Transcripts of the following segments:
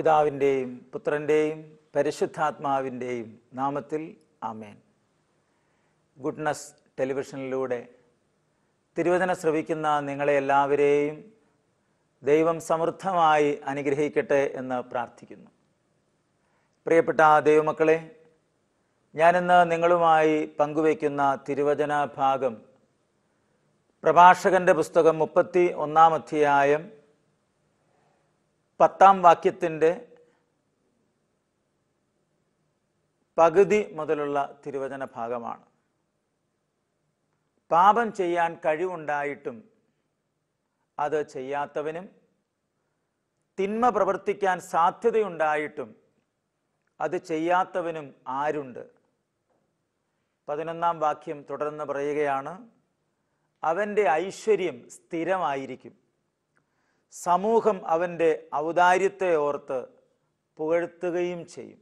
പിതാവിൻ്റെയും പുത്രൻ്റെയും പരിശുദ്ധാത്മാവിൻ്റെയും നാമത്തിൽ ആമേൻ ഗുഡ്നസ് ടെലിവിഷനിലൂടെ തിരുവചന ശ്രവിക്കുന്ന നിങ്ങളെ എല്ലാവരെയും ദൈവം സമൃദ്ധമായി അനുഗ്രഹിക്കട്ടെ എന്ന് പ്രാർത്ഥിക്കുന്നു പ്രിയപ്പെട്ട ദൈവമക്കളെ ഞാനിന്ന് നിങ്ങളുമായി പങ്കുവയ്ക്കുന്ന തിരുവചന ഭാഗം പ്രഭാഷകന്റെ പുസ്തകം മുപ്പത്തി ഒന്നാം അധ്യായം പത്താം വാക്യത്തിൻ്റെ പകുതി മുതലുള്ള തിരുവചന ഭാഗമാണ് പാപം ചെയ്യാൻ കഴിവുണ്ടായിട്ടും അത് ചെയ്യാത്തവനും തിന്മ പ്രവർത്തിക്കാൻ സാധ്യതയുണ്ടായിട്ടും അത് ചെയ്യാത്തവനും ആരുണ്ട് പതിനൊന്നാം വാക്യം തുടർന്ന് പറയുകയാണ് അവൻ്റെ ഐശ്വര്യം സ്ഥിരമായിരിക്കും സമൂഹം അവൻ്റെ ഔദാര്യത്തെ ഓർത്ത് പുകഴ്ത്തുകയും ചെയ്യും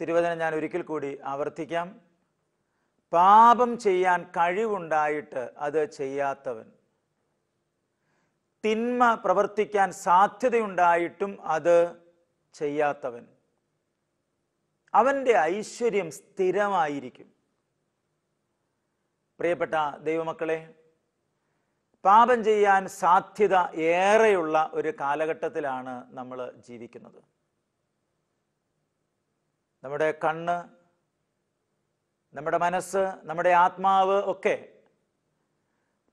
തിരുവചനം ഞാൻ ഒരിക്കൽ കൂടി ആവർത്തിക്കാം പാപം ചെയ്യാൻ കഴിവുണ്ടായിട്ട് അത് ചെയ്യാത്തവൻ തിന്മ പ്രവർത്തിക്കാൻ സാധ്യതയുണ്ടായിട്ടും അത് ചെയ്യാത്തവൻ അവൻ്റെ ഐശ്വര്യം സ്ഥിരമായിരിക്കും പ്രിയപ്പെട്ട ദൈവമക്കളെ പാപം ചെയ്യാൻ സാധ്യത ഏറെയുള്ള ഒരു കാലഘട്ടത്തിലാണ് നമ്മൾ ജീവിക്കുന്നത് നമ്മുടെ കണ്ണ് നമ്മുടെ മനസ്സ് നമ്മുടെ ആത്മാവ് ഒക്കെ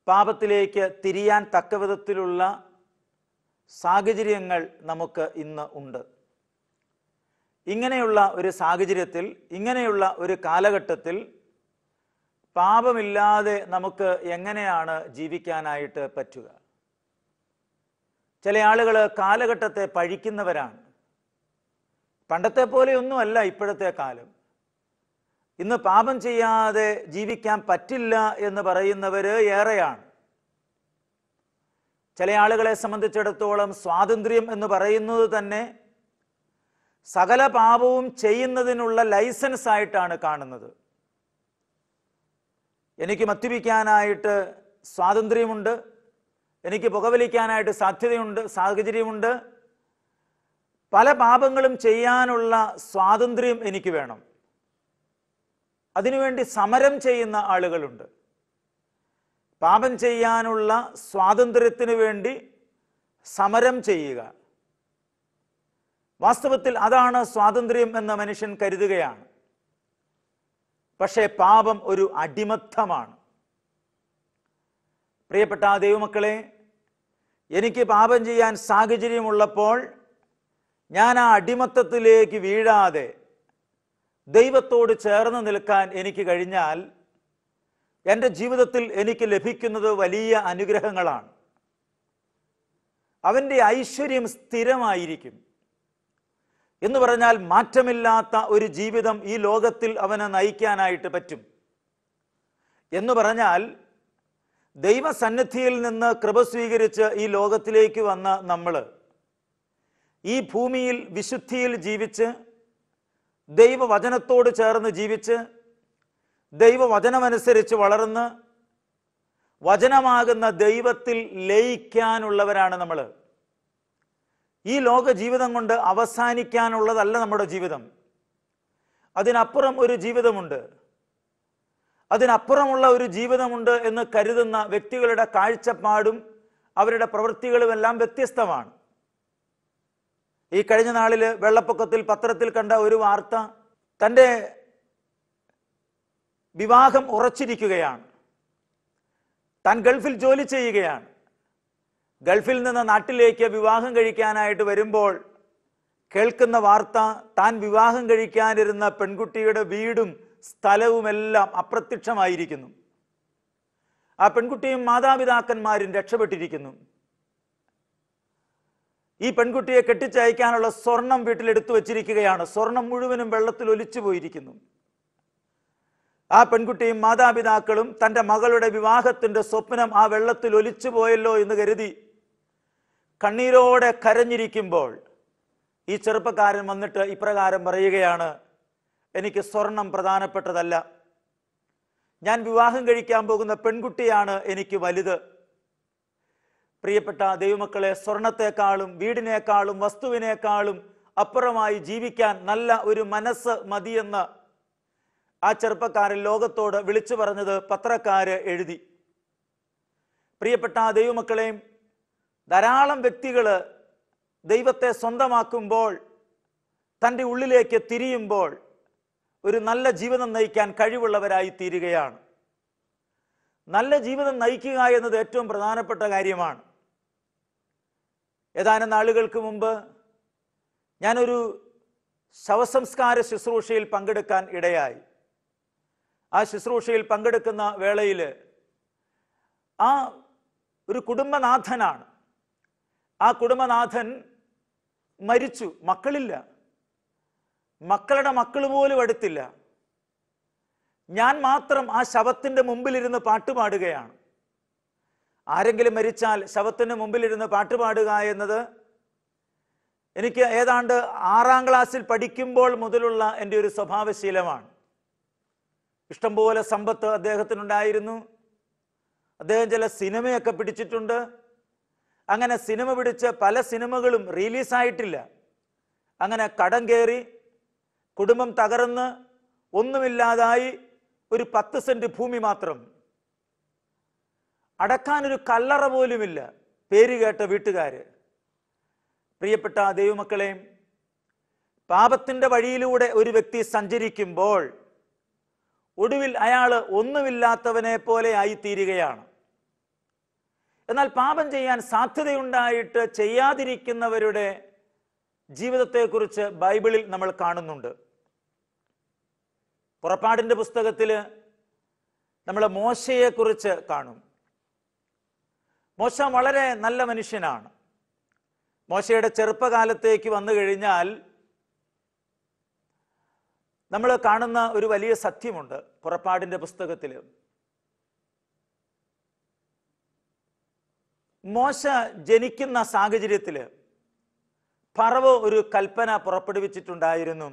പാപത്തിലേക്ക് തിരിയാൻ തക്കവിധത്തിലുള്ള സാഹചര്യങ്ങൾ നമുക്ക് ഇന്ന് ഉണ്ട് ഇങ്ങനെയുള്ള ഒരു സാഹചര്യത്തിൽ ഇങ്ങനെയുള്ള ഒരു കാലഘട്ടത്തിൽ പാപമില്ലാതെ നമുക്ക് എങ്ങനെയാണ് ജീവിക്കാനായിട്ട് പറ്റുക ചില ആളുകൾ കാലഘട്ടത്തെ പഴിക്കുന്നവരാണ് പണ്ടത്തെ പോലെയൊന്നുമല്ല ഇപ്പോഴത്തെ കാലം ഇന്ന് പാപം ചെയ്യാതെ ജീവിക്കാൻ പറ്റില്ല എന്ന് പറയുന്നവർ ഏറെയാണ് ചില ആളുകളെ സംബന്ധിച്ചിടത്തോളം സ്വാതന്ത്ര്യം എന്ന് പറയുന്നത് തന്നെ സകല പാപവും ചെയ്യുന്നതിനുള്ള ലൈസൻസ് ആയിട്ടാണ് കാണുന്നത് എനിക്ക് മദ്യപിക്കാനായിട്ട് സ്വാതന്ത്ര്യമുണ്ട് എനിക്ക് പുകവലിക്കാനായിട്ട് സാധ്യതയുണ്ട് സാഹചര്യമുണ്ട് പല പാപങ്ങളും ചെയ്യാനുള്ള സ്വാതന്ത്ര്യം എനിക്ക് വേണം അതിനുവേണ്ടി സമരം ചെയ്യുന്ന ആളുകളുണ്ട് പാപം ചെയ്യാനുള്ള സ്വാതന്ത്ര്യത്തിന് വേണ്ടി സമരം ചെയ്യുക വാസ്തവത്തിൽ അതാണ് സ്വാതന്ത്ര്യം എന്ന് മനുഷ്യൻ കരുതുകയാണ് പക്ഷേ പാപം ഒരു അടിമത്തമാണ് പ്രിയപ്പെട്ട ആ ദൈവമക്കളെ എനിക്ക് പാപം ചെയ്യാൻ സാഹചര്യമുള്ളപ്പോൾ ഞാൻ ആ അടിമത്തത്തിലേക്ക് വീഴാതെ ദൈവത്തോട് ചേർന്ന് നിൽക്കാൻ എനിക്ക് കഴിഞ്ഞാൽ എൻ്റെ ജീവിതത്തിൽ എനിക്ക് ലഭിക്കുന്നത് വലിയ അനുഗ്രഹങ്ങളാണ് അവൻ്റെ ഐശ്വര്യം സ്ഥിരമായിരിക്കും എന്ന് പറഞ്ഞാൽ മാറ്റമില്ലാത്ത ഒരു ജീവിതം ഈ ലോകത്തിൽ അവനെ നയിക്കാനായിട്ട് പറ്റും എന്ന് പറഞ്ഞാൽ ദൈവസന്നിധിയിൽ നിന്ന് കൃപ സ്വീകരിച്ച് ഈ ലോകത്തിലേക്ക് വന്ന നമ്മൾ ഈ ഭൂമിയിൽ വിശുദ്ധിയിൽ ജീവിച്ച് ദൈവവചനത്തോട് ചേർന്ന് ജീവിച്ച് ദൈവവചനമനുസരിച്ച് വളർന്ന് വചനമാകുന്ന ദൈവത്തിൽ ലയിക്കാനുള്ളവരാണ് നമ്മൾ ഈ ലോക ജീവിതം കൊണ്ട് അവസാനിക്കാനുള്ളതല്ല നമ്മുടെ ജീവിതം അതിനപ്പുറം ഒരു ജീവിതമുണ്ട് അതിനപ്പുറമുള്ള ഒരു ജീവിതമുണ്ട് എന്ന് കരുതുന്ന വ്യക്തികളുടെ കാഴ്ചപ്പാടും അവരുടെ പ്രവൃത്തികളുമെല്ലാം വ്യത്യസ്തമാണ് ഈ കഴിഞ്ഞ നാളിൽ വെള്ളപ്പൊക്കത്തിൽ പത്രത്തിൽ കണ്ട ഒരു വാർത്ത തൻ്റെ വിവാഹം ഉറച്ചിരിക്കുകയാണ് താൻ ഗൾഫിൽ ജോലി ചെയ്യുകയാണ് ഗൾഫിൽ നിന്ന് നാട്ടിലേക്ക് വിവാഹം കഴിക്കാനായിട്ട് വരുമ്പോൾ കേൾക്കുന്ന വാർത്ത താൻ വിവാഹം കഴിക്കാനിരുന്ന പെൺകുട്ടിയുടെ വീടും സ്ഥലവുമെല്ലാം അപ്രത്യക്ഷമായിരിക്കുന്നു ആ പെൺകുട്ടിയും മാതാപിതാക്കന്മാരും രക്ഷപ്പെട്ടിരിക്കുന്നു ഈ പെൺകുട്ടിയെ കെട്ടിച്ചയക്കാനുള്ള സ്വർണം വീട്ടിലെടുത്തു വച്ചിരിക്കുകയാണ് സ്വർണം മുഴുവനും വെള്ളത്തിൽ ഒലിച്ചു പോയിരിക്കുന്നു ആ പെൺകുട്ടിയും മാതാപിതാക്കളും തൻ്റെ മകളുടെ വിവാഹത്തിൻ്റെ സ്വപ്നം ആ വെള്ളത്തിൽ ഒലിച്ചു പോയല്ലോ എന്ന് കരുതി കണ്ണീരോടെ കരഞ്ഞിരിക്കുമ്പോൾ ഈ ചെറുപ്പക്കാരൻ വന്നിട്ട് ഇപ്രകാരം പറയുകയാണ് എനിക്ക് സ്വർണം പ്രധാനപ്പെട്ടതല്ല ഞാൻ വിവാഹം കഴിക്കാൻ പോകുന്ന പെൺകുട്ടിയാണ് എനിക്ക് വലുത് പ്രിയപ്പെട്ട ദൈവമക്കളെ സ്വർണത്തെക്കാളും വീടിനേക്കാളും വസ്തുവിനേക്കാളും അപ്പുറമായി ജീവിക്കാൻ നല്ല ഒരു മനസ്സ് മതിയെന്ന് ആ ചെറുപ്പക്കാരൻ ലോകത്തോട് വിളിച്ചു പറഞ്ഞത് പത്രക്കാര് എഴുതി പ്രിയപ്പെട്ട ദൈവമക്കളെയും ധാരാളം വ്യക്തികൾ ദൈവത്തെ സ്വന്തമാക്കുമ്പോൾ തൻ്റെ ഉള്ളിലേക്ക് തിരിയുമ്പോൾ ഒരു നല്ല ജീവിതം നയിക്കാൻ കഴിവുള്ളവരായി തീരുകയാണ് നല്ല ജീവിതം നയിക്കുക എന്നത് ഏറ്റവും പ്രധാനപ്പെട്ട കാര്യമാണ് ഏതാനും നാളുകൾക്ക് മുമ്പ് ഞാനൊരു ശവസംസ്കാര ശുശ്രൂഷയിൽ പങ്കെടുക്കാൻ ഇടയായി ആ ശുശ്രൂഷയിൽ പങ്കെടുക്കുന്ന വേളയിൽ ആ ഒരു കുടുംബനാഥനാണ് ആ കുടുംബനാഥൻ മരിച്ചു മക്കളില്ല മക്കളുടെ മക്കൾ പോലും അടുത്തില്ല ഞാൻ മാത്രം ആ ശവത്തിൻ്റെ മുമ്പിലിരുന്ന് പാട്ടുപാടുകയാണ് ആരെങ്കിലും മരിച്ചാൽ ശവത്തിന് മുമ്പിലിരുന്ന് പാട്ടുപാടുക എന്നത് എനിക്ക് ഏതാണ്ട് ആറാം ക്ലാസ്സിൽ പഠിക്കുമ്പോൾ മുതലുള്ള എൻ്റെ ഒരു സ്വഭാവശീലമാണ് ഇഷ്ടംപോലെ സമ്പത്ത് അദ്ദേഹത്തിനുണ്ടായിരുന്നു അദ്ദേഹം ചില സിനിമയൊക്കെ പിടിച്ചിട്ടുണ്ട് അങ്ങനെ സിനിമ പിടിച്ച് പല സിനിമകളും റിലീസായിട്ടില്ല അങ്ങനെ കടം കയറി കുടുംബം തകർന്ന് ഒന്നുമില്ലാതായി ഒരു പത്ത് സെന്റ് ഭൂമി മാത്രം അടക്കാൻ ഒരു കല്ലറ പോലുമില്ല പേര് കേട്ട വീട്ടുകാർ പ്രിയപ്പെട്ട ദൈവമക്കളെ പാപത്തിന്റെ വഴിയിലൂടെ ഒരു വ്യക്തി സഞ്ചരിക്കുമ്പോൾ ഒടുവിൽ അയാൾ ഒന്നുമില്ലാത്തവനെ പോലെ ആയിത്തീരുകയാണ് എന്നാൽ പാപം ചെയ്യാൻ സാധ്യതയുണ്ടായിട്ട് ചെയ്യാതിരിക്കുന്നവരുടെ ജീവിതത്തെക്കുറിച്ച് ബൈബിളിൽ നമ്മൾ കാണുന്നുണ്ട് പുറപ്പാടിൻ്റെ പുസ്തകത്തിൽ നമ്മൾ മോശയെക്കുറിച്ച് കാണും മോശ വളരെ നല്ല മനുഷ്യനാണ് മോശയുടെ ചെറുപ്പകാലത്തേക്ക് വന്നു കഴിഞ്ഞാൽ നമ്മൾ കാണുന്ന ഒരു വലിയ സത്യമുണ്ട് പുറപ്പാടിൻ്റെ പുസ്തകത്തിൽ മോശ ജനിക്കുന്ന സാഹചര്യത്തിൽ പറവ് ഒരു കൽപ്പന പുറപ്പെടുവിച്ചിട്ടുണ്ടായിരുന്നു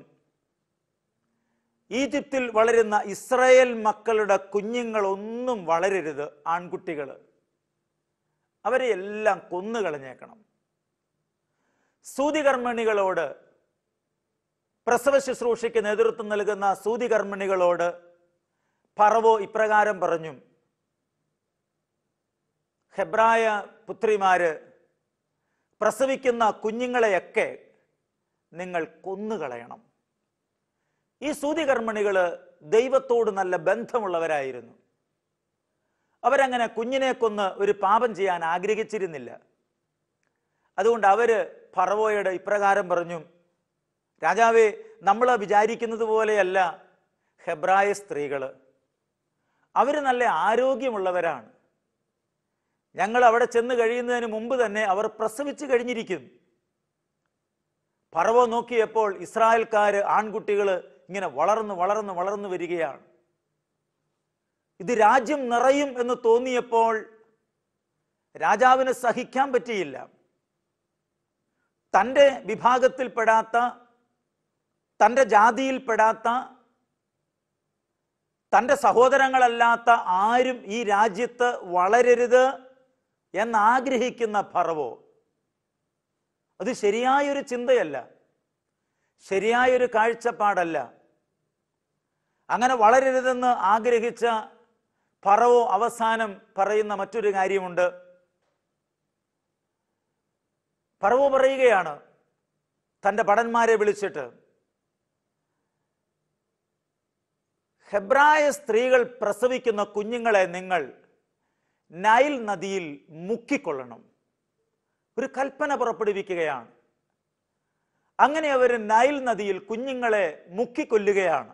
ഈജിപ്തിൽ വളരുന്ന ഇസ്രായേൽ മക്കളുടെ കുഞ്ഞുങ്ങളൊന്നും വളരരുത് ആൺകുട്ടികൾ അവരെ എല്ലാം കൊന്നുകളഞ്ഞേക്കണം സൂതികർമ്മിണികളോട് പ്രസവ ശുശ്രൂഷയ്ക്ക് നേതൃത്വം നൽകുന്ന സൂതികർമ്മിണികളോട് പറവോ ഇപ്രകാരം പറഞ്ഞു ഹെബ്രായ പുത്രിമാര് പ്രസവിക്കുന്ന കുഞ്ഞുങ്ങളെയൊക്കെ നിങ്ങൾ കൊന്നുകളയണം ഈ സൂതികർമ്മിണികൾ ദൈവത്തോട് നല്ല ബന്ധമുള്ളവരായിരുന്നു അവരങ്ങനെ കുഞ്ഞിനെ കൊന്ന് ഒരു പാപം ചെയ്യാൻ ആഗ്രഹിച്ചിരുന്നില്ല അതുകൊണ്ട് അവര് ഫറവോയോട് ഇപ്രകാരം പറഞ്ഞു രാജാവേ നമ്മൾ വിചാരിക്കുന്നത് പോലെയല്ല ഹെബ്രായ സ്ത്രീകൾ അവർ നല്ല ആരോഗ്യമുള്ളവരാണ് ഞങ്ങൾ അവിടെ ചെന്ന് കഴിയുന്നതിന് മുമ്പ് തന്നെ അവർ പ്രസവിച്ചു കഴിഞ്ഞിരിക്കുന്നു പറവോ നോക്കിയപ്പോൾ ഇസ്രായേൽക്കാർ ആൺകുട്ടികൾ ഇങ്ങനെ വളർന്ന് വളർന്ന് വളർന്നു വരികയാണ് ഇത് രാജ്യം നിറയും എന്ന് തോന്നിയപ്പോൾ രാജാവിന് സഹിക്കാൻ പറ്റിയില്ല തൻ്റെ വിഭാഗത്തിൽപ്പെടാത്ത തൻ്റെ ജാതിയിൽപ്പെടാത്ത തൻ്റെ സഹോദരങ്ങളല്ലാത്ത ആരും ഈ രാജ്യത്ത് വളരരുത് എന്നാഗ്രഹിക്കുന്ന ഫറവോ അത് ശരിയായൊരു ചിന്തയല്ല ശരിയായൊരു കാഴ്ചപ്പാടല്ല അങ്ങനെ വളരരുതെന്ന് ആഗ്രഹിച്ച ഫറവോ അവസാനം പറയുന്ന മറ്റൊരു കാര്യമുണ്ട് ഫറവോ പറയുകയാണ് തൻ്റെ ഭടന്മാരെ വിളിച്ചിട്ട് ഹെബ്രായ സ്ത്രീകൾ പ്രസവിക്കുന്ന കുഞ്ഞുങ്ങളെ നിങ്ങൾ നൈൽ നദിയിൽ മുക്കിക്കൊള്ളണം ഒരു കൽപ്പന പുറപ്പെടുവിക്കുകയാണ് അങ്ങനെ അവർ നൈൽ നദിയിൽ കുഞ്ഞുങ്ങളെ മുക്കിക്കൊല്ലുകയാണ്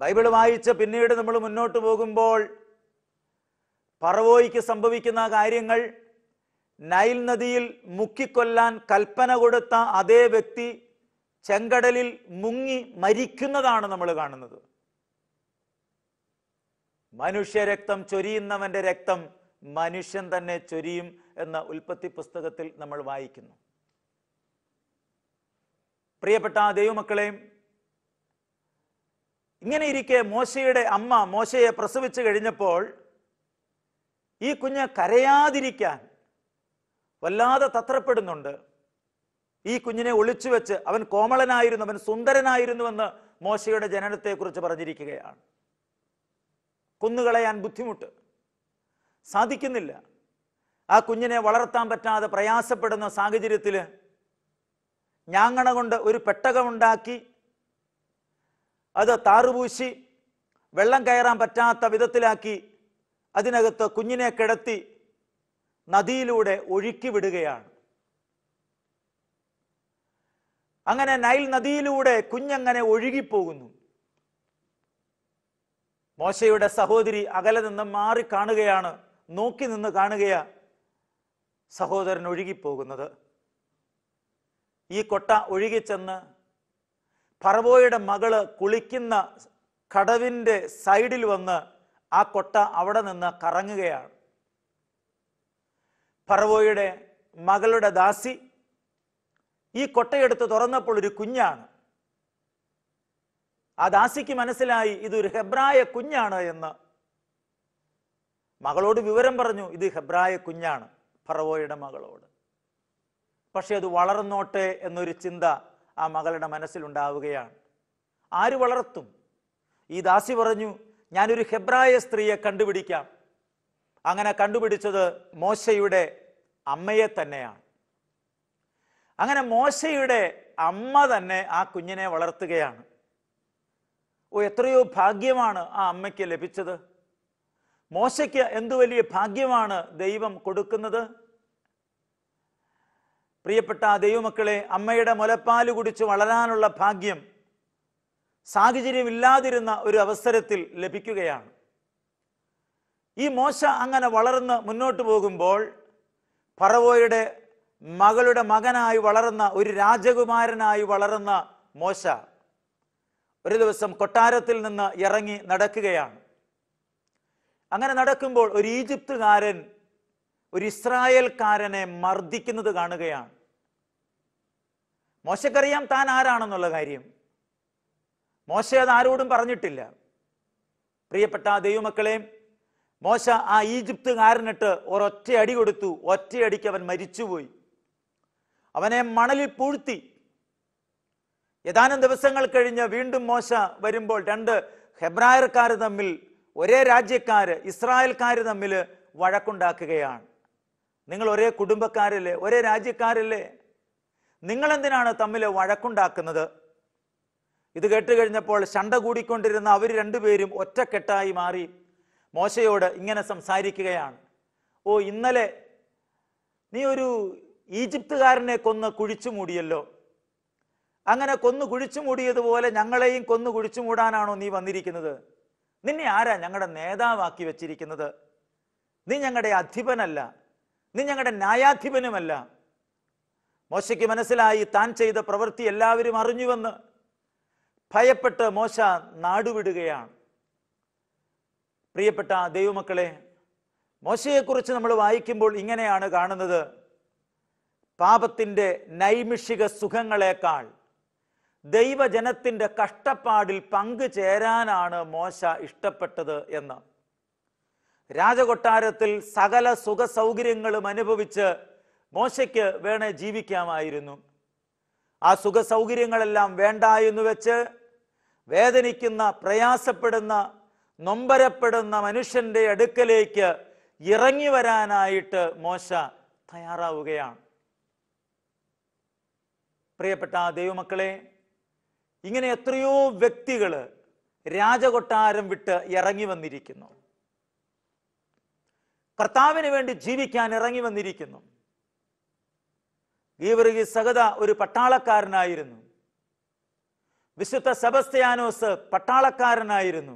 ബൈബിൾ വായിച്ച പിന്നീട് നമ്മൾ മുന്നോട്ട് പോകുമ്പോൾ പറവോയ്ക്ക് സംഭവിക്കുന്ന കാര്യങ്ങൾ നൈൽ നദിയിൽ മുക്കിക്കൊല്ലാൻ കൽപ്പന കൊടുത്ത അതേ വ്യക്തി ചെങ്കടലിൽ മുങ്ങി മരിക്കുന്നതാണ് നമ്മൾ കാണുന്നത് മനുഷ്യ രക്തം ചൊരിയുന്നവന്റെ രക്തം മനുഷ്യൻ തന്നെ ചൊരിയും എന്ന ഉൽപ്പത്തി പുസ്തകത്തിൽ നമ്മൾ വായിക്കുന്നു പ്രിയപ്പെട്ട ദൈവമക്കളെയും ഇങ്ങനെ ഇരിക്കെ മോശയുടെ അമ്മ മോശയെ പ്രസവിച്ചു കഴിഞ്ഞപ്പോൾ ഈ കുഞ്ഞ് കരയാതിരിക്കാൻ വല്ലാതെ തത്രപ്പെടുന്നുണ്ട് ഈ കുഞ്ഞിനെ ഒളിച്ചു വെച്ച് അവൻ കോമളനായിരുന്നു അവൻ സുന്ദരനായിരുന്നുവെന്ന് മോശയുടെ ജനനത്തെക്കുറിച്ച് പറഞ്ഞിരിക്കുകയാണ് കൊന്നുകളയാൻ ബുദ്ധിമുട്ട് സാധിക്കുന്നില്ല ആ കുഞ്ഞിനെ വളർത്താൻ പറ്റാതെ പ്രയാസപ്പെടുന്ന സാഹചര്യത്തിൽ ഞാങ്ങണ കൊണ്ട് ഒരു പെട്ടകമുണ്ടാക്കി അത് താറുപൂശി വെള്ളം കയറാൻ പറ്റാത്ത വിധത്തിലാക്കി അതിനകത്ത് കുഞ്ഞിനെ കിടത്തി നദിയിലൂടെ ഒഴുക്കി വിടുകയാണ് അങ്ങനെ നൈൽ നദിയിലൂടെ കുഞ്ഞങ്ങനെ ഒഴുകിപ്പോകുന്നു മോശയുടെ സഹോദരി അകലെ നിന്ന് മാറി കാണുകയാണ് നോക്കി നിന്ന് കാണുകയാ സഹോദരൻ ഒഴുകിപ്പോകുന്നത് ഈ കൊട്ട ഒഴുകിച്ചെന്ന് ഫറവോയുടെ മകള് കുളിക്കുന്ന കടവിന്റെ സൈഡിൽ വന്ന് ആ കൊട്ട അവിടെ നിന്ന് കറങ്ങുകയാണ് ഫറവോയുടെ മകളുടെ ദാസി ഈ കൊട്ടയെടുത്ത് തുറന്നപ്പോൾ ഒരു കുഞ്ഞാണ് ആ ദാസിക്ക് മനസ്സിലായി ഇതൊരു ഹെബ്രായ കുഞ്ഞാണ് എന്ന് മകളോട് വിവരം പറഞ്ഞു ഇത് ഹെബ്രായ കുഞ്ഞാണ് ഫറവോയുടെ മകളോട് പക്ഷെ അത് വളർന്നോട്ടെ എന്നൊരു ചിന്ത ആ മകളുടെ മനസ്സിലുണ്ടാവുകയാണ് ആര് വളർത്തും ഈ ദാസി പറഞ്ഞു ഞാനൊരു ഹെബ്രായ സ്ത്രീയെ കണ്ടുപിടിക്കാം അങ്ങനെ കണ്ടുപിടിച്ചത് മോശയുടെ അമ്മയെ തന്നെയാണ് അങ്ങനെ മോശയുടെ അമ്മ തന്നെ ആ കുഞ്ഞിനെ വളർത്തുകയാണ് ഓ എത്രയോ ഭാഗ്യമാണ് ആ അമ്മയ്ക്ക് ലഭിച്ചത് മോശയ്ക്ക് എന്ത് വലിയ ഭാഗ്യമാണ് ദൈവം കൊടുക്കുന്നത് പ്രിയപ്പെട്ട ആ ദൈവമക്കളെ അമ്മയുടെ മുലപ്പാല് കുടിച്ച് വളരാനുള്ള ഭാഗ്യം സാഹചര്യമില്ലാതിരുന്ന ഒരു അവസരത്തിൽ ലഭിക്കുകയാണ് ഈ മോശ അങ്ങനെ വളർന്ന് മുന്നോട്ട് പോകുമ്പോൾ പറവോയുടെ മകളുടെ മകനായി വളർന്ന ഒരു രാജകുമാരനായി വളർന്ന മോശ ഒരു ദിവസം കൊട്ടാരത്തിൽ നിന്ന് ഇറങ്ങി നടക്കുകയാണ് അങ്ങനെ നടക്കുമ്പോൾ ഒരു ഈജിപ്തുകാരൻ ഒരു ഇസ്രായേൽക്കാരനെ മർദ്ദിക്കുന്നത് കാണുകയാണ് മോശക്കറിയാം താൻ ആരാണെന്നുള്ള കാര്യം മോശ അത് ആരോടും പറഞ്ഞിട്ടില്ല പ്രിയപ്പെട്ട ദൈവമക്കളെ മോശ ആ ഈജിപ്തുകാരനിട്ട് ഒരൊറ്റയടി കൊടുത്തു ഒറ്റയടിക്ക് അവൻ മരിച്ചുപോയി അവനെ മണലിൽ പൂഴ്ത്തി ഏതാനും ദിവസങ്ങൾ കഴിഞ്ഞ് വീണ്ടും മോശ വരുമ്പോൾ രണ്ട് ഹെബ്രായർക്കാർ തമ്മിൽ ഒരേ രാജ്യക്കാർ ഇസ്രായേൽക്കാർ തമ്മിൽ വഴക്കുണ്ടാക്കുകയാണ് നിങ്ങൾ ഒരേ കുടുംബക്കാരല്ലേ ഒരേ രാജ്യക്കാരല്ലേ നിങ്ങൾ എന്തിനാണ് തമ്മിൽ വഴക്കുണ്ടാക്കുന്നത് ഇത് കേട്ട് കഴിഞ്ഞപ്പോൾ ശണ്ട കൂടിക്കൊണ്ടിരുന്ന അവർ രണ്ടുപേരും ഒറ്റക്കെട്ടായി മാറി മോശയോട് ഇങ്ങനെ സംസാരിക്കുകയാണ് ഓ ഇന്നലെ നീ ഒരു ഈജിപ്തുകാരനെ കൊന്ന് കുഴിച്ചു മൂടിയല്ലോ അങ്ങനെ കൊന്നു കുഴിച്ചു മൂടിയതുപോലെ ഞങ്ങളെയും കൊന്നു കുഴിച്ചു മൂടാനാണോ നീ വന്നിരിക്കുന്നത് നിന്നെ ആരാ ഞങ്ങളുടെ നേതാവാക്കി വെച്ചിരിക്കുന്നത് നീ ഞങ്ങളുടെ അധിപനല്ല നീ ഞങ്ങളുടെ ന്യായാധിപനുമല്ല മോശയ്ക്ക് മനസ്സിലായി താൻ ചെയ്ത പ്രവൃത്തി എല്ലാവരും അറിഞ്ഞുവെന്ന് ഭയപ്പെട്ട് മോശ നാടുവിടുകയാണ് പ്രിയപ്പെട്ട ദൈവമക്കളെ മോശയെക്കുറിച്ച് നമ്മൾ വായിക്കുമ്പോൾ ഇങ്ങനെയാണ് കാണുന്നത് പാപത്തിൻ്റെ നൈമിഷിക സുഖങ്ങളെക്കാൾ ദൈവജനത്തിൻ്റെ കഷ്ടപ്പാടിൽ പങ്കുചേരാനാണ് മോശ ഇഷ്ടപ്പെട്ടത് എന്ന് രാജകൊട്ടാരത്തിൽ സകല സുഖ സൗകര്യങ്ങളും അനുഭവിച്ച് മോശയ്ക്ക് വേണേ ജീവിക്കാമായിരുന്നു ആ സുഖ സൗകര്യങ്ങളെല്ലാം വേണ്ട എന്ന് വെച്ച് വേദനിക്കുന്ന പ്രയാസപ്പെടുന്ന നൊമ്പരപ്പെടുന്ന മനുഷ്യൻ്റെ അടുക്കലേക്ക് ഇറങ്ങി വരാനായിട്ട് മോശ തയ്യാറാവുകയാണ് പ്രിയപ്പെട്ട ദൈവമക്കളെ ഇങ്ങനെ എത്രയോ വ്യക്തികൾ രാജകൊട്ടാരം വിട്ട് ഇറങ്ങി വന്നിരിക്കുന്നു കർത്താവിന് വേണ്ടി ജീവിക്കാൻ ഇറങ്ങി വന്നിരിക്കുന്നു ഗീവർഗി സഗത ഒരു പട്ടാളക്കാരനായിരുന്നു വിശുദ്ധ സെബസ്ത്യാനോസ് പട്ടാളക്കാരനായിരുന്നു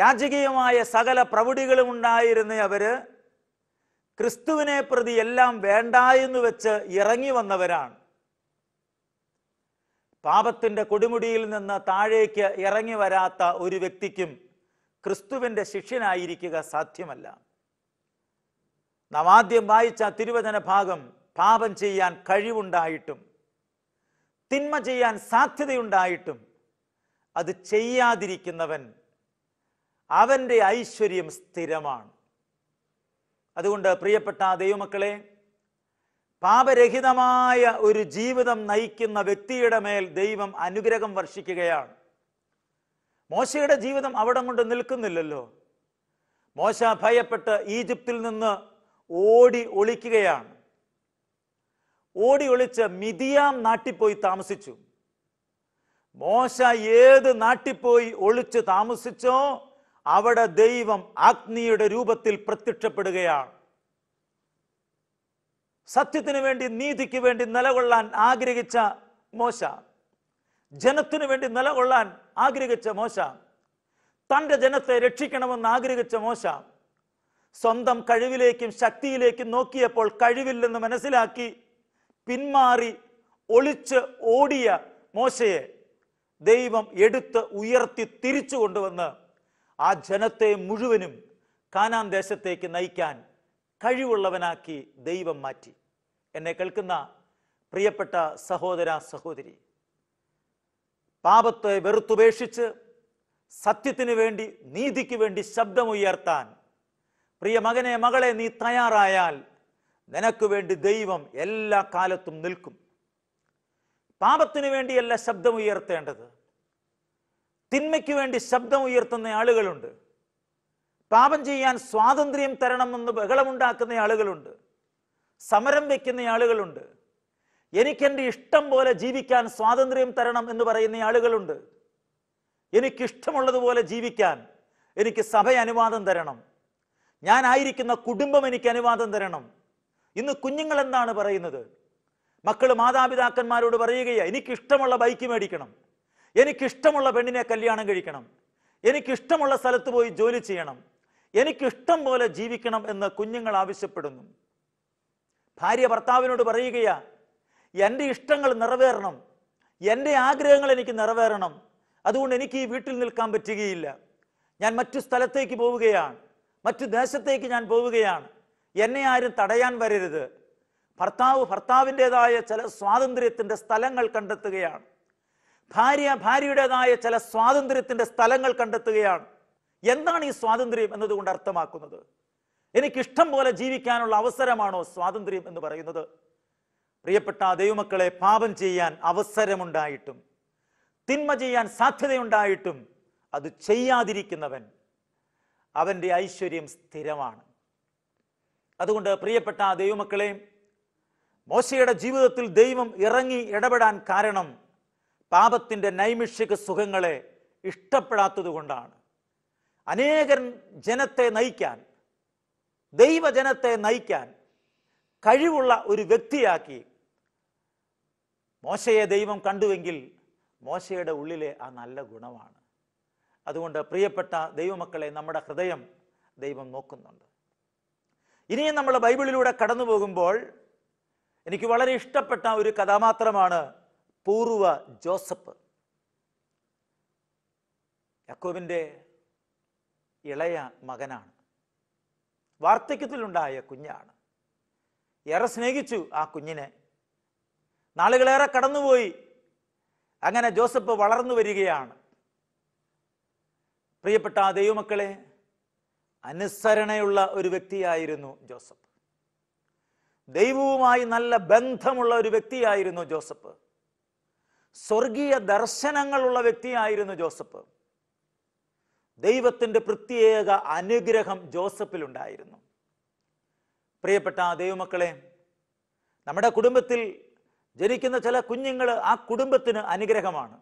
രാജകീയമായ സകല പ്രൗഢികളും ഉണ്ടായിരുന്ന അവര് ക്രിസ്തുവിനെ പ്രതി എല്ലാം വേണ്ട എന്ന് വെച്ച് ഇറങ്ങി വന്നവരാണ് പാപത്തിൻ്റെ കൊടുമുടിയിൽ നിന്ന് താഴേക്ക് ഇറങ്ങി വരാത്ത ഒരു വ്യക്തിക്കും ക്രിസ്തുവിൻ്റെ ശിഷ്യനായിരിക്കുക സാധ്യമല്ല നാം ആദ്യം വായിച്ച തിരുവചന ഭാഗം പാപം ചെയ്യാൻ കഴിവുണ്ടായിട്ടും തിന്മ ചെയ്യാൻ സാധ്യതയുണ്ടായിട്ടും അത് ചെയ്യാതിരിക്കുന്നവൻ അവൻ്റെ ഐശ്വര്യം സ്ഥിരമാണ് അതുകൊണ്ട് പ്രിയപ്പെട്ട ദൈവമക്കളെ പാപരഹിതമായ ഒരു ജീവിതം നയിക്കുന്ന വ്യക്തിയുടെ മേൽ ദൈവം അനുഗ്രഹം വർഷിക്കുകയാണ് മോശയുടെ ജീവിതം അവിടെ കൊണ്ട് നിൽക്കുന്നില്ലല്ലോ മോശ ഭയപ്പെട്ട് ഈജിപ്തിൽ നിന്ന് ഓടി ഒളിക്കുകയാണ് ഓടി ഒളിച്ച് മിതിയാം നാട്ടിപ്പോയി താമസിച്ചു മോശ ഏത് നാട്ടിപ്പോയി ഒളിച്ച് താമസിച്ചോ അവിടെ ദൈവം അഗ്നിയുടെ രൂപത്തിൽ പ്രത്യക്ഷപ്പെടുകയാണ് സത്യത്തിനു വേണ്ടി നീതിക്ക് വേണ്ടി നിലകൊള്ളാൻ ആഗ്രഹിച്ച മോശ ജനത്തിനു വേണ്ടി നിലകൊള്ളാൻ ആഗ്രഹിച്ച മോശ തൻ്റെ ജനത്തെ രക്ഷിക്കണമെന്ന് ആഗ്രഹിച്ച മോശ സ്വന്തം കഴിവിലേക്കും ശക്തിയിലേക്കും നോക്കിയപ്പോൾ കഴിവില്ലെന്ന് മനസ്സിലാക്കി പിന്മാറി ഒളിച്ച് ഓടിയ മോശയെ ദൈവം എടുത്ത് ഉയർത്തി തിരിച്ചു കൊണ്ടുവന്ന് ആ ജനത്തെ മുഴുവനും കാനാൻ ദേശത്തേക്ക് നയിക്കാൻ കഴിവുള്ളവനാക്കി ദൈവം മാറ്റി എന്നെ കേൾക്കുന്ന പ്രിയപ്പെട്ട സഹോദര സഹോദരി പാപത്തെ വെറുത്തുപേക്ഷിച്ച് സത്യത്തിനു വേണ്ടി നീതിക്ക് വേണ്ടി ശബ്ദമുയർത്താൻ പ്രിയ മകനെ മകളെ നീ തയ്യാറായാൽ നിനക്ക് വേണ്ടി ദൈവം എല്ലാ കാലത്തും നിൽക്കും പാപത്തിനു വേണ്ടിയല്ല ശബ്ദമുയർത്തേണ്ടത് തിന്മയ്ക്ക് വേണ്ടി ശബ്ദമുയർത്തുന്ന ആളുകളുണ്ട് പാപം ചെയ്യാൻ സ്വാതന്ത്ര്യം തരണമെന്ന് ബഹളമുണ്ടാക്കുന്ന ആളുകളുണ്ട് സമരം വെക്കുന്ന ആളുകളുണ്ട് എനിക്കെൻ്റെ ഇഷ്ടം പോലെ ജീവിക്കാൻ സ്വാതന്ത്ര്യം തരണം എന്ന് പറയുന്ന ആളുകളുണ്ട് എനിക്കിഷ്ടമുള്ളതുപോലെ ജീവിക്കാൻ എനിക്ക് സഭ അനുവാദം തരണം ഞാനായിരിക്കുന്ന കുടുംബം എനിക്ക് അനുവാദം തരണം ഇന്ന് കുഞ്ഞുങ്ങൾ എന്താണ് പറയുന്നത് മക്കൾ മാതാപിതാക്കന്മാരോട് പറയുകയാണ് എനിക്കിഷ്ടമുള്ള ബൈക്ക് മേടിക്കണം എനിക്കിഷ്ടമുള്ള പെണ്ണിനെ കല്യാണം കഴിക്കണം എനിക്കിഷ്ടമുള്ള സ്ഥലത്ത് പോയി ജോലി ചെയ്യണം എനിക്കിഷ്ടം പോലെ ജീവിക്കണം എന്ന് കുഞ്ഞുങ്ങൾ ആവശ്യപ്പെടുന്നു ഭാര്യ ഭർത്താവിനോട് പറയുകയാ എൻ്റെ ഇഷ്ടങ്ങൾ നിറവേറണം എൻ്റെ ആഗ്രഹങ്ങൾ എനിക്ക് നിറവേറണം അതുകൊണ്ട് എനിക്ക് ഈ വീട്ടിൽ നിൽക്കാൻ പറ്റുകയില്ല ഞാൻ മറ്റു സ്ഥലത്തേക്ക് പോവുകയാണ് മറ്റു ദേശത്തേക്ക് ഞാൻ പോവുകയാണ് എന്നെ ആരും തടയാൻ വരരുത് ഭർത്താവ് ഭർത്താവിൻ്റെതായ ചില സ്വാതന്ത്ര്യത്തിൻ്റെ സ്ഥലങ്ങൾ കണ്ടെത്തുകയാണ് ഭാര്യ ഭാര്യയുടേതായ ചില സ്വാതന്ത്ര്യത്തിൻ്റെ സ്ഥലങ്ങൾ കണ്ടെത്തുകയാണ് എന്താണ് ഈ സ്വാതന്ത്ര്യം എന്നതുകൊണ്ട് അർത്ഥമാക്കുന്നത് എനിക്കിഷ്ടം പോലെ ജീവിക്കാനുള്ള അവസരമാണോ സ്വാതന്ത്ര്യം എന്ന് പറയുന്നത് പ്രിയപ്പെട്ട ദൈവമക്കളെ പാപം ചെയ്യാൻ അവസരമുണ്ടായിട്ടും തിന്മ ചെയ്യാൻ സാധ്യതയുണ്ടായിട്ടും അത് ചെയ്യാതിരിക്കുന്നവൻ അവൻ്റെ ഐശ്വര്യം സ്ഥിരമാണ് അതുകൊണ്ട് പ്രിയപ്പെട്ട ദൈവമക്കളെ മോശയുടെ ജീവിതത്തിൽ ദൈവം ഇറങ്ങി ഇടപെടാൻ കാരണം പാപത്തിൻ്റെ നൈമിഷിക സുഖങ്ങളെ ഇഷ്ടപ്പെടാത്തതുകൊണ്ടാണ് അനേകൻ ജനത്തെ നയിക്കാൻ ദൈവജനത്തെ നയിക്കാൻ കഴിവുള്ള ഒരു വ്യക്തിയാക്കി മോശയെ ദൈവം കണ്ടുവെങ്കിൽ മോശയുടെ ഉള്ളിലെ ആ നല്ല ഗുണമാണ് അതുകൊണ്ട് പ്രിയപ്പെട്ട ദൈവമക്കളെ നമ്മുടെ ഹൃദയം ദൈവം നോക്കുന്നുണ്ട് ഇനിയും നമ്മൾ ബൈബിളിലൂടെ കടന്നു പോകുമ്പോൾ എനിക്ക് വളരെ ഇഷ്ടപ്പെട്ട ഒരു കഥാപാത്രമാണ് പൂർവ ജോസഫ് യക്കോവിൻ്റെ ഇളയ മകനാണ് വാർദ്ധക്യത്തിലുണ്ടായ കുഞ്ഞാണ് ഏറെ സ്നേഹിച്ചു ആ കുഞ്ഞിനെ നാളുകളേറെ കടന്നുപോയി അങ്ങനെ ജോസഫ് വളർന്നു വരികയാണ് പ്രിയപ്പെട്ട ആ ദൈവമക്കളെ അനുസരണയുള്ള ഒരു വ്യക്തിയായിരുന്നു ജോസഫ് ദൈവവുമായി നല്ല ബന്ധമുള്ള ഒരു വ്യക്തിയായിരുന്നു ജോസഫ് സ്വർഗീയ ദർശനങ്ങളുള്ള വ്യക്തിയായിരുന്നു ജോസഫ് ദൈവത്തിൻ്റെ പ്രത്യേക അനുഗ്രഹം ജോസഫിലുണ്ടായിരുന്നു പ്രിയപ്പെട്ട ദൈവമക്കളെ നമ്മുടെ കുടുംബത്തിൽ ജനിക്കുന്ന ചില കുഞ്ഞുങ്ങൾ ആ കുടുംബത്തിന് അനുഗ്രഹമാണ്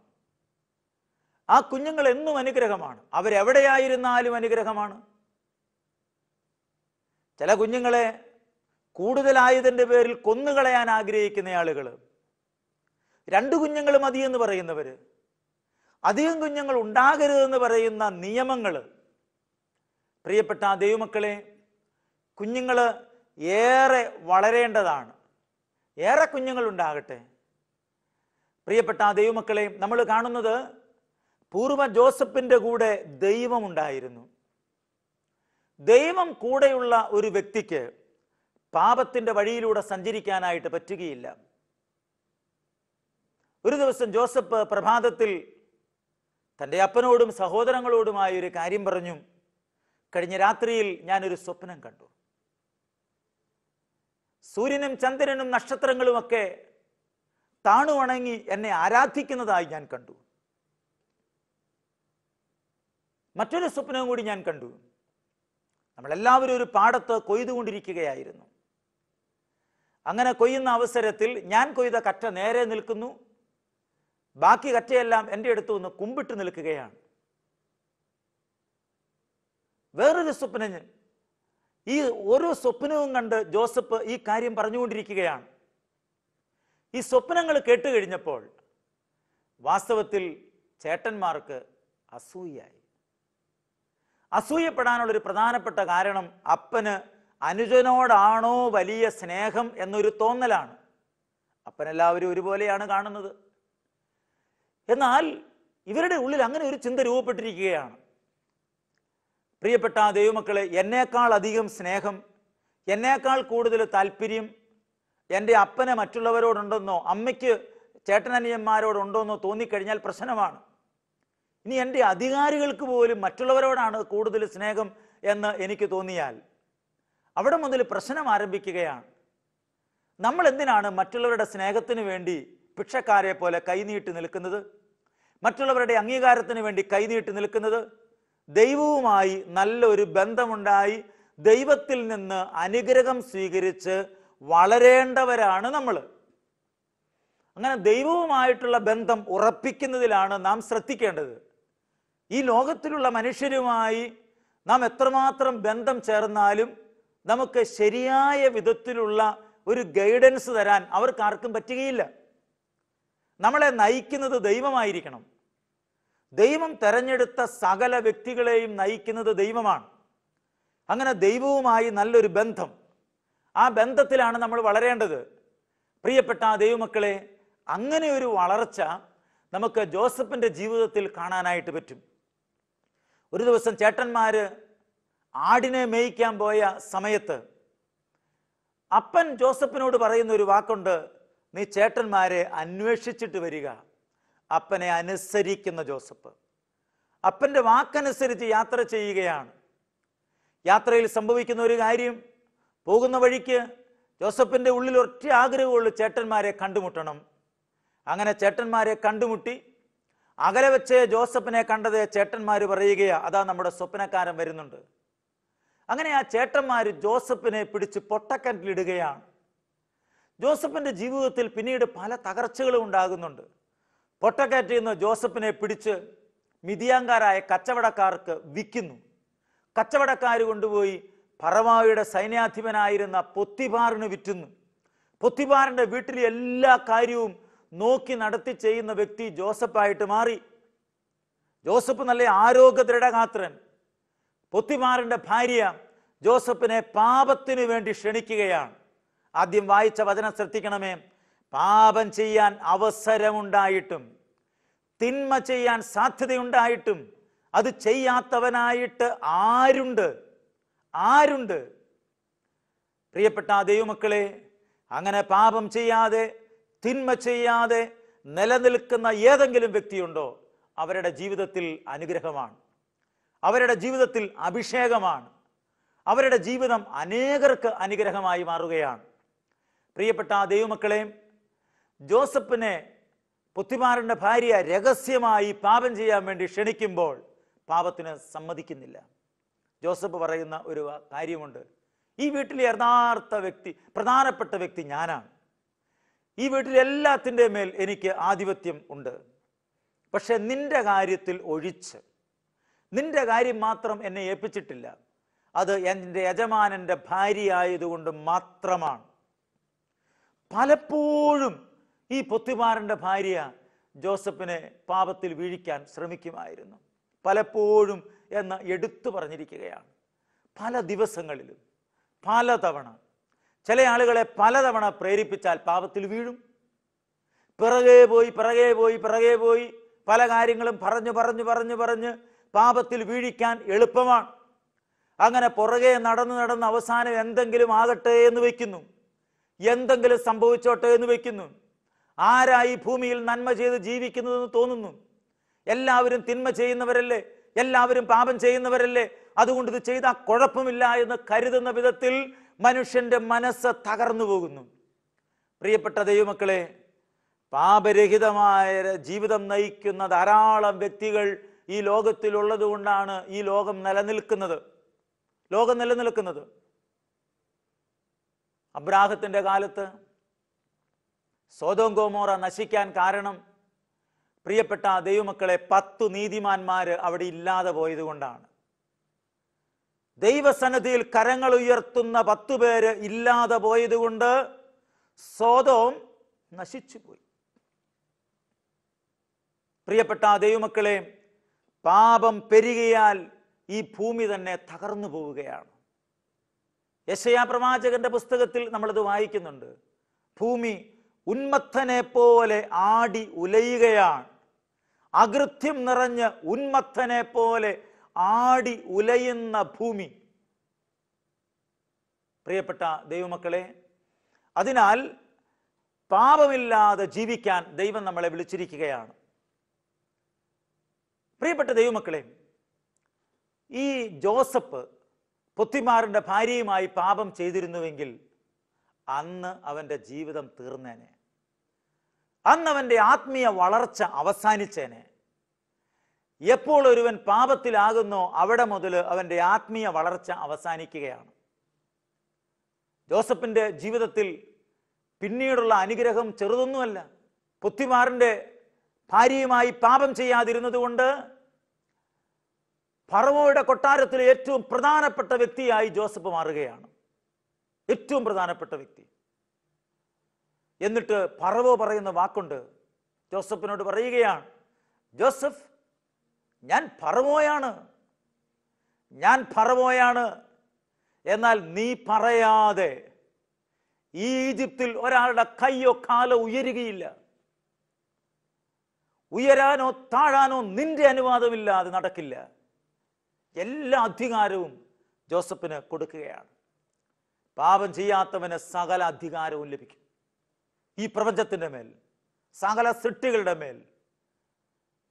ആ കുഞ്ഞുങ്ങൾ എന്നും അനുഗ്രഹമാണ് അവരെവിടെയായിരുന്നാലും അനുഗ്രഹമാണ് ചില കുഞ്ഞുങ്ങളെ കൂടുതലായതിൻ്റെ പേരിൽ കൊന്നുകളയാൻ ആഗ്രഹിക്കുന്ന ആളുകൾ രണ്ട് കുഞ്ഞുങ്ങൾ മതിയെന്ന് പറയുന്നവർ അധികം കുഞ്ഞുങ്ങൾ ഉണ്ടാകരുതെന്ന് പറയുന്ന നിയമങ്ങൾ പ്രിയപ്പെട്ട ദൈവമക്കളെ കുഞ്ഞുങ്ങൾ ഏറെ വളരേണ്ടതാണ് ഏറെ കുഞ്ഞുങ്ങൾ ഉണ്ടാകട്ടെ പ്രിയപ്പെട്ട ദൈവമക്കളെ നമ്മൾ കാണുന്നത് പൂർവ ജോസഫിൻ്റെ കൂടെ ദൈവമുണ്ടായിരുന്നു ദൈവം കൂടെയുള്ള ഒരു വ്യക്തിക്ക് പാപത്തിൻ്റെ വഴിയിലൂടെ സഞ്ചരിക്കാനായിട്ട് പറ്റുകയില്ല ഒരു ദിവസം ജോസഫ് പ്രഭാതത്തിൽ തൻ്റെ അപ്പനോടും സഹോദരങ്ങളോടുമായി ഒരു കാര്യം പറഞ്ഞു കഴിഞ്ഞ രാത്രിയിൽ ഞാനൊരു സ്വപ്നം കണ്ടു സൂര്യനും ചന്ദ്രനും നക്ഷത്രങ്ങളുമൊക്കെ താണുവണങ്ങി എന്നെ ആരാധിക്കുന്നതായി ഞാൻ കണ്ടു മറ്റൊരു സ്വപ്നവും കൂടി ഞാൻ കണ്ടു നമ്മളെല്ലാവരും ഒരു പാടത്ത് കൊയ്തുകൊണ്ടിരിക്കുകയായിരുന്നു അങ്ങനെ കൊയ്യുന്ന അവസരത്തിൽ ഞാൻ കൊയ്ത കറ്റ നേരെ നിൽക്കുന്നു ബാക്കി കറ്റയെല്ലാം എൻ്റെ അടുത്തു നിന്ന് കുമ്പിട്ട് നിൽക്കുകയാണ് വേറൊരു സ്വപ്നം ഈ ഓരോ സ്വപ്നവും കണ്ട് ജോസഫ് ഈ കാര്യം പറഞ്ഞുകൊണ്ടിരിക്കുകയാണ് ഈ സ്വപ്നങ്ങൾ കേട്ട് കഴിഞ്ഞപ്പോൾ വാസ്തവത്തിൽ ചേട്ടന്മാർക്ക് അസൂയായി അസൂയപ്പെടാനുള്ളൊരു പ്രധാനപ്പെട്ട കാരണം അപ്പന് അനുജനോടാണോ വലിയ സ്നേഹം എന്നൊരു തോന്നലാണ് അപ്പനെല്ലാവരും ഒരുപോലെയാണ് കാണുന്നത് എന്നാൽ ഇവരുടെ ഉള്ളിൽ അങ്ങനെ ഒരു ചിന്ത രൂപപ്പെട്ടിരിക്കുകയാണ് പ്രിയപ്പെട്ട ദൈവമക്കളെ എന്നേക്കാൾ അധികം സ്നേഹം എന്നേക്കാൾ കൂടുതൽ താല്പര്യം എൻ്റെ അപ്പനെ മറ്റുള്ളവരോടുണ്ടെന്നോ അമ്മയ്ക്ക് ചേട്ടനനിയന്മാരോടുണ്ടോന്നോ തോന്നിക്കഴിഞ്ഞാൽ പ്രശ്നമാണ് ഇനി എൻ്റെ അധികാരികൾക്ക് പോലും മറ്റുള്ളവരോടാണ് കൂടുതൽ സ്നേഹം എന്ന് എനിക്ക് തോന്നിയാൽ അവിടെ മുതൽ പ്രശ്നം ആരംഭിക്കുകയാണ് നമ്മൾ എന്തിനാണ് മറ്റുള്ളവരുടെ സ്നേഹത്തിന് വേണ്ടി ഭിക്ഷക്കാരെ പോലെ കൈനീട്ടി നിൽക്കുന്നത് മറ്റുള്ളവരുടെ അംഗീകാരത്തിന് വേണ്ടി കൈനീട്ടി നിൽക്കുന്നത് ദൈവവുമായി നല്ലൊരു ബന്ധമുണ്ടായി ദൈവത്തിൽ നിന്ന് അനുഗ്രഹം സ്വീകരിച്ച് വളരേണ്ടവരാണ് നമ്മൾ അങ്ങനെ ദൈവവുമായിട്ടുള്ള ബന്ധം ഉറപ്പിക്കുന്നതിലാണ് നാം ശ്രദ്ധിക്കേണ്ടത് ഈ ലോകത്തിലുള്ള മനുഷ്യരുമായി നാം എത്രമാത്രം ബന്ധം ചേർന്നാലും നമുക്ക് ശരിയായ വിധത്തിലുള്ള ഒരു ഗൈഡൻസ് തരാൻ അവർക്കാർക്കും പറ്റുകയില്ല നമ്മളെ നയിക്കുന്നത് ദൈവമായിരിക്കണം ദൈവം തെരഞ്ഞെടുത്ത സകല വ്യക്തികളെയും നയിക്കുന്നത് ദൈവമാണ് അങ്ങനെ ദൈവവുമായി നല്ലൊരു ബന്ധം ആ ബന്ധത്തിലാണ് നമ്മൾ വളരേണ്ടത് പ്രിയപ്പെട്ട ആ ദൈവമക്കളെ അങ്ങനെ ഒരു വളർച്ച നമുക്ക് ജോസഫിൻ്റെ ജീവിതത്തിൽ കാണാനായിട്ട് പറ്റും ഒരു ദിവസം ചേട്ടന്മാർ ആടിനെ മേയിക്കാൻ പോയ സമയത്ത് അപ്പൻ ജോസഫിനോട് പറയുന്ന ഒരു വാക്കുണ്ട് നീ ചേട്ടന്മാരെ അന്വേഷിച്ചിട്ട് വരിക അപ്പനെ അനുസരിക്കുന്ന ജോസഫ് അപ്പൻ്റെ വാക്കനുസരിച്ച് യാത്ര ചെയ്യുകയാണ് യാത്രയിൽ സംഭവിക്കുന്ന ഒരു കാര്യം പോകുന്ന വഴിക്ക് ജോസഫിൻ്റെ ഉള്ളിൽ ഒറ്റ ആഗ്രഹമുള്ള ചേട്ടന്മാരെ കണ്ടുമുട്ടണം അങ്ങനെ ചേട്ടന്മാരെ കണ്ടുമുട്ടി അകലെ വെച്ച് ജോസഫിനെ കണ്ടത് ചേട്ടന്മാർ പറയുകയാ അതാ നമ്മുടെ സ്വപ്നക്കാരൻ വരുന്നുണ്ട് അങ്ങനെ ആ ചേട്ടന്മാർ ജോസഫിനെ പിടിച്ച് പൊട്ടക്കറ്റിലിടുകയാണ് ജോസഫിൻ്റെ ജീവിതത്തിൽ പിന്നീട് പല തകർച്ചകളും ഉണ്ടാകുന്നുണ്ട് പൊട്ടക്കയറ്റിൽ നിന്ന് ജോസഫിനെ പിടിച്ച് മിതിയാങ്കാരായ കച്ചവടക്കാർക്ക് വിൽക്കുന്നു കച്ചവടക്കാർ കൊണ്ടുപോയി പറവായുടെ സൈന്യാധിപനായിരുന്ന പൊത്തിപാറിന് വിറ്റുന്നു പൊത്തിബാറിൻ്റെ വീട്ടിലെ എല്ലാ കാര്യവും നോക്കി നടത്തി ചെയ്യുന്ന വ്യക്തി ജോസഫായിട്ട് മാറി ജോസഫ് നല്ല ആരോഗ്യ ദൃഢഗാത്രൻ പൊത്തിമാറിൻ്റെ ഭാര്യ ജോസഫിനെ പാപത്തിനു വേണ്ടി ക്ഷണിക്കുകയാണ് ആദ്യം വായിച്ച വചനം ശ്രദ്ധിക്കണമേ പാപം ചെയ്യാൻ അവസരമുണ്ടായിട്ടും തിന്മ ചെയ്യാൻ സാധ്യതയുണ്ടായിട്ടും അത് ചെയ്യാത്തവനായിട്ട് ആരുണ്ട് ആരുണ്ട് പ്രിയപ്പെട്ട ദൈവമക്കളെ അങ്ങനെ പാപം ചെയ്യാതെ തിന്മ ചെയ്യാതെ നിലനിൽക്കുന്ന ഏതെങ്കിലും വ്യക്തിയുണ്ടോ അവരുടെ ജീവിതത്തിൽ അനുഗ്രഹമാണ് അവരുടെ ജീവിതത്തിൽ അഭിഷേകമാണ് അവരുടെ ജീവിതം അനേകർക്ക് അനുഗ്രഹമായി മാറുകയാണ് പ്രിയപ്പെട്ട ദൈവമക്കളെ ജോസഫിനെ പുത്തിമാരൻ്റെ ഭാര്യ രഹസ്യമായി പാപം ചെയ്യാൻ വേണ്ടി ക്ഷണിക്കുമ്പോൾ പാപത്തിന് സമ്മതിക്കുന്നില്ല ജോസഫ് പറയുന്ന ഒരു കാര്യമുണ്ട് ഈ വീട്ടിലെ യഥാർത്ഥ വ്യക്തി പ്രധാനപ്പെട്ട വ്യക്തി ഞാനാണ് ഈ വീട്ടിലെ എല്ലാത്തിൻ്റെ മേൽ എനിക്ക് ആധിപത്യം ഉണ്ട് പക്ഷെ നിന്റെ കാര്യത്തിൽ ഒഴിച്ച് നിന്റെ കാര്യം മാത്രം എന്നെ ഏൽപ്പിച്ചിട്ടില്ല അത് എൻ്റെ യജമാനൻ്റെ ഭാര്യയായതുകൊണ്ട് മാത്രമാണ് പലപ്പോഴും ഈ പൊത്തിമാറിൻ്റെ ഭാര്യ ജോസഫിനെ പാപത്തിൽ വീഴിക്കാൻ ശ്രമിക്കുമായിരുന്നു പലപ്പോഴും എന്ന് എടുത്തു പറഞ്ഞിരിക്കുകയാണ് പല ദിവസങ്ങളിലും പലതവണ ചില ആളുകളെ പലതവണ പ്രേരിപ്പിച്ചാൽ പാപത്തിൽ വീഴും പിറകെ പോയി പിറകെ പോയി പിറകെ പോയി പല കാര്യങ്ങളും പറഞ്ഞു പറഞ്ഞു പറഞ്ഞു പറഞ്ഞ് പാപത്തിൽ വീഴിക്കാൻ എളുപ്പമാണ് അങ്ങനെ പുറകെ നടന്ന് നടന്ന് അവസാനം എന്തെങ്കിലും ആകട്ടെ എന്ന് വയ്ക്കുന്നു എന്തെങ്കിലും സംഭവിച്ചോട്ടെ എന്ന് വെക്കുന്നു ആരായി ഭൂമിയിൽ നന്മ ചെയ്ത് ജീവിക്കുന്നതെന്ന് തോന്നുന്നു എല്ലാവരും തിന്മ ചെയ്യുന്നവരല്ലേ എല്ലാവരും പാപം ചെയ്യുന്നവരല്ലേ അതുകൊണ്ട് ഇത് ചെയ്താൽ കുഴപ്പമില്ല എന്ന് കരുതുന്ന വിധത്തിൽ മനുഷ്യന്റെ മനസ്സ് തകർന്നു പോകുന്നു പ്രിയപ്പെട്ട ദൈവമക്കളെ പാപരഹിതമായ ജീവിതം നയിക്കുന്ന ധാരാളം വ്യക്തികൾ ഈ ലോകത്തിലുള്ളത് കൊണ്ടാണ് ഈ ലോകം നിലനിൽക്കുന്നത് ലോകം നിലനിൽക്കുന്നത് അബ്രാഹത്തിൻ്റെ കാലത്ത് സ്വതം ഗോമോറ നശിക്കാൻ കാരണം പ്രിയപ്പെട്ട ദൈവമക്കളെ പത്തു നീതിമാന്മാർ അവിടെ ഇല്ലാതെ പോയതുകൊണ്ടാണ് ദൈവസന്നിധിയിൽ കരങ്ങൾ ഉയർത്തുന്ന പത്തു പേര് ഇല്ലാതെ പോയതുകൊണ്ട് സ്വതവും നശിച്ചുപോയി പ്രിയപ്പെട്ട ദൈവമക്കളെ പാപം പെരുകിയാൽ ഈ ഭൂമി തന്നെ തകർന്നു പോവുകയാണ് യശയാ പ്രവാചകന്റെ പുസ്തകത്തിൽ നമ്മളത് വായിക്കുന്നുണ്ട് ഭൂമി ഉന്മത്തനെ പോലെ ആടി ഉലയുകയാണ് അകൃത്യം നിറഞ്ഞ് ഉന്മത്തനെ പോലെ ആടി ഉലയുന്ന ഭൂമി പ്രിയപ്പെട്ട ദൈവമക്കളെ അതിനാൽ പാപമില്ലാതെ ജീവിക്കാൻ ദൈവം നമ്മളെ വിളിച്ചിരിക്കുകയാണ് പ്രിയപ്പെട്ട ദൈവമക്കളെ ഈ ജോസഫ് പൊത്തിമാറിൻ്റെ ഭാര്യയുമായി പാപം ചെയ്തിരുന്നുവെങ്കിൽ അന്ന് അവൻ്റെ ജീവിതം തീർന്നേനെ അന്ന് അവൻ്റെ ആത്മീയ വളർച്ച അവസാനിച്ചേനെ എപ്പോൾ ഒരുവൻ പാപത്തിലാകുന്നോ അവിടെ മുതൽ അവൻ്റെ ആത്മീയ വളർച്ച അവസാനിക്കുകയാണ് ജോസഫിൻ്റെ ജീവിതത്തിൽ പിന്നീടുള്ള അനുഗ്രഹം ചെറുതൊന്നുമല്ല പുത്തിമാറിൻ്റെ ഭാര്യയുമായി പാപം ചെയ്യാതിരുന്നതുകൊണ്ട് ഫറവോയുടെ കൊട്ടാരത്തിലെ ഏറ്റവും പ്രധാനപ്പെട്ട വ്യക്തിയായി ജോസഫ് മാറുകയാണ് ഏറ്റവും പ്രധാനപ്പെട്ട വ്യക്തി എന്നിട്ട് ഫറവോ പറയുന്ന വാക്കുണ്ട് ജോസഫിനോട് പറയുകയാണ് ജോസഫ് ഞാൻ ഫറവോയാണ് ഞാൻ ഫറവോയാണ് എന്നാൽ നീ പറയാതെ ഈജിപ്തിൽ ഒരാളുടെ കൈയോ കാലോ ഉയരുകയില്ല ഉയരാനോ താഴാനോ നിന്റെ അനുവാദമില്ലാതെ നടക്കില്ല എല്ലാ അധികാരവും ജോസഫിന് കൊടുക്കുകയാണ് പാപം ചെയ്യാത്തവന് സകല അധികാരവും ലഭിക്കും ഈ പ്രപഞ്ചത്തിൻ്റെ മേൽ സകല സൃഷ്ടികളുടെ മേൽ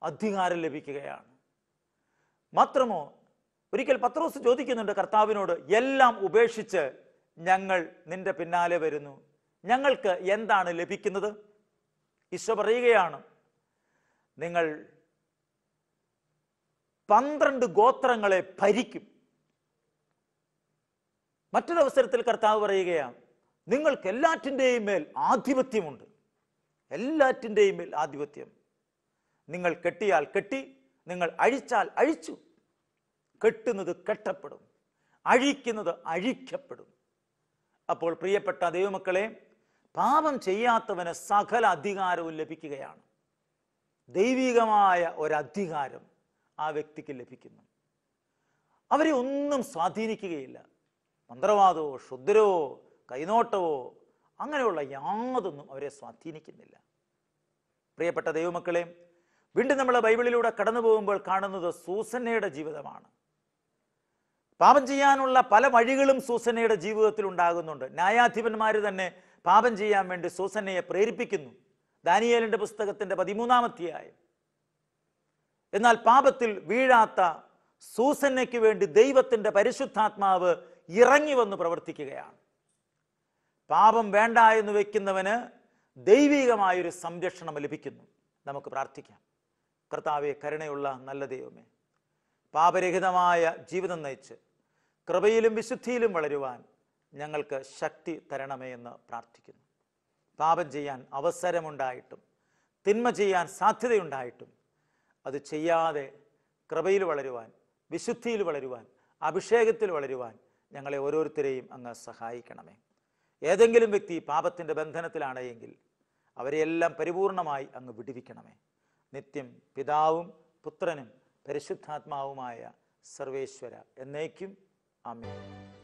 അധികാരം ലഭിക്കുകയാണ് മാത്രമോ ഒരിക്കൽ പത്രോസ് ചോദിക്കുന്നുണ്ട് കർത്താവിനോട് എല്ലാം ഉപേക്ഷിച്ച് ഞങ്ങൾ നിന്റെ പിന്നാലെ വരുന്നു ഞങ്ങൾക്ക് എന്താണ് ലഭിക്കുന്നത് ഈശോ പറയുകയാണ് നിങ്ങൾ പന്ത്രണ്ട് ഗോത്രങ്ങളെ ഭരിക്കും മറ്റൊരവസരത്തിൽ കർത്താവ് പറയുകയാണ് നിങ്ങൾക്ക് എല്ലാറ്റിൻ്റെയും മേൽ ആധിപത്യമുണ്ട് എല്ലാറ്റിൻ്റെയും മേൽ ആധിപത്യം നിങ്ങൾ കെട്ടിയാൽ കെട്ടി നിങ്ങൾ അഴിച്ചാൽ അഴിച്ചു കെട്ടുന്നത് കെട്ടപ്പെടും അഴിക്കുന്നത് അഴിക്കപ്പെടും അപ്പോൾ പ്രിയപ്പെട്ട ദൈവമക്കളെ പാപം ചെയ്യാത്തവന് സകല അധികാരവും ലഭിക്കുകയാണ് ദൈവികമായ ഒരധികാരം ആ വ്യക്തിക്ക് ലഭിക്കുന്നു അവരെ ഒന്നും സ്വാധീനിക്കുകയില്ല മന്ത്രവാദമോ ക്ഷുദ്രവോ കൈനോട്ടവോ അങ്ങനെയുള്ള യാതൊന്നും അവരെ സ്വാധീനിക്കുന്നില്ല പ്രിയപ്പെട്ട ദൈവമക്കളെ വീണ്ടും നമ്മൾ ബൈബിളിലൂടെ കടന്നു പോകുമ്പോൾ കാണുന്നത് സൂസന്നയുടെ ജീവിതമാണ് പാപം ചെയ്യാനുള്ള പല വഴികളും സൂസന്നയുടെ ജീവിതത്തിൽ ഉണ്ടാകുന്നുണ്ട് ന്യായാധിപന്മാർ തന്നെ പാപം ചെയ്യാൻ വേണ്ടി സൂസന്നയെ പ്രേരിപ്പിക്കുന്നു ദാനിയേലിൻ്റെ പുസ്തകത്തിൻ്റെ പതിമൂന്നാമധ്യായം എന്നാൽ പാപത്തിൽ വീഴാത്ത സൂസന്നയ്ക്ക് വേണ്ടി ദൈവത്തിൻ്റെ പരിശുദ്ധാത്മാവ് ഇറങ്ങി വന്ന് പ്രവർത്തിക്കുകയാണ് പാപം വേണ്ട എന്ന് വെക്കുന്നവന് ദൈവികമായൊരു സംരക്ഷണം ലഭിക്കുന്നു നമുക്ക് പ്രാർത്ഥിക്കാം കർത്താവെ കരുണയുള്ള നല്ല ദൈവമേ പാപരഹിതമായ ജീവിതം നയിച്ച് കൃപയിലും വിശുദ്ധിയിലും വളരുവാൻ ഞങ്ങൾക്ക് ശക്തി തരണമേ എന്ന് പ്രാർത്ഥിക്കുന്നു പാപം ചെയ്യാൻ അവസരമുണ്ടായിട്ടും തിന്മ ചെയ്യാൻ സാധ്യതയുണ്ടായിട്ടും അത് ചെയ്യാതെ കൃപയിൽ വളരുവാൻ വിശുദ്ധിയിൽ വളരുവാൻ അഭിഷേകത്തിൽ വളരുവാൻ ഞങ്ങളെ ഓരോരുത്തരെയും അങ്ങ് സഹായിക്കണമേ ഏതെങ്കിലും വ്യക്തി പാപത്തിൻ്റെ ബന്ധനത്തിലാണെങ്കിൽ എങ്കിൽ അവരെയെല്ലാം പരിപൂർണമായി അങ്ങ് വിടുവിക്കണമേ നിത്യം പിതാവും പുത്രനും പരിശുദ്ധാത്മാവുമായ സർവേശ്വര എന്നേക്കും അമ്മ